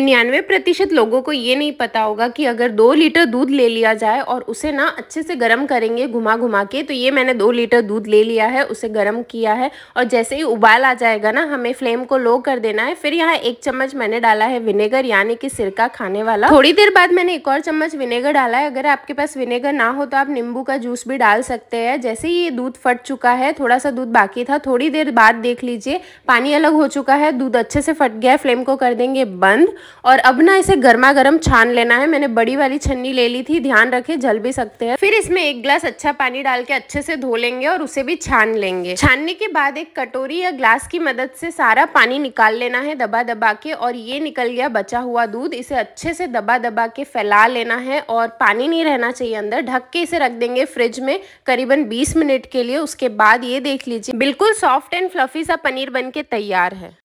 निन्यानवे प्रतिशत लोगों को ये नहीं पता होगा कि अगर दो लीटर दूध ले लिया जाए और उसे ना अच्छे से गर्म करेंगे घुमा घुमा के तो ये मैंने दो लीटर दूध ले लिया है उसे गर्म किया है और जैसे ही उबाल आ जाएगा ना हमें फ्लेम को लो कर देना है फिर यहाँ एक चम्मच मैंने डाला है विनेगर यानी कि सिरका खाने वाला थोड़ी देर बाद मैंने एक और चम्मच विनेगर डाला है अगर आपके पास विनेगर ना हो तो आप नींबू का जूस भी डाल सकते हैं जैसे ही ये दूध फट चुका है थोड़ा सा दूध बाकी था थोड़ी देर बाद देख लीजिए पानी अलग हो चुका है दूध अच्छे से फट गया है फ्लेम को कर देंगे बंद और अब ना इसे गर्मा गर्म छान लेना है मैंने बड़ी वाली छन्नी ले ली थी ध्यान रखे जल भी सकते हैं फिर इसमें एक ग्लास अच्छा पानी डाल के अच्छे से धो लेंगे और उसे भी छान लेंगे छानने के बाद एक कटोरी या ग्लास की मदद से सारा पानी निकाल लेना है दबा दबा के और ये निकल गया बचा हुआ दूध इसे अच्छे से दबा दबा के फैला लेना है और पानी नहीं रहना चाहिए अंदर ढक के इसे रख देंगे फ्रिज में करीबन बीस मिनट के लिए उसके बाद ये देख लीजिए बिल्कुल सॉफ्ट एंड फ्लफी सा पनीर बन के तैयार है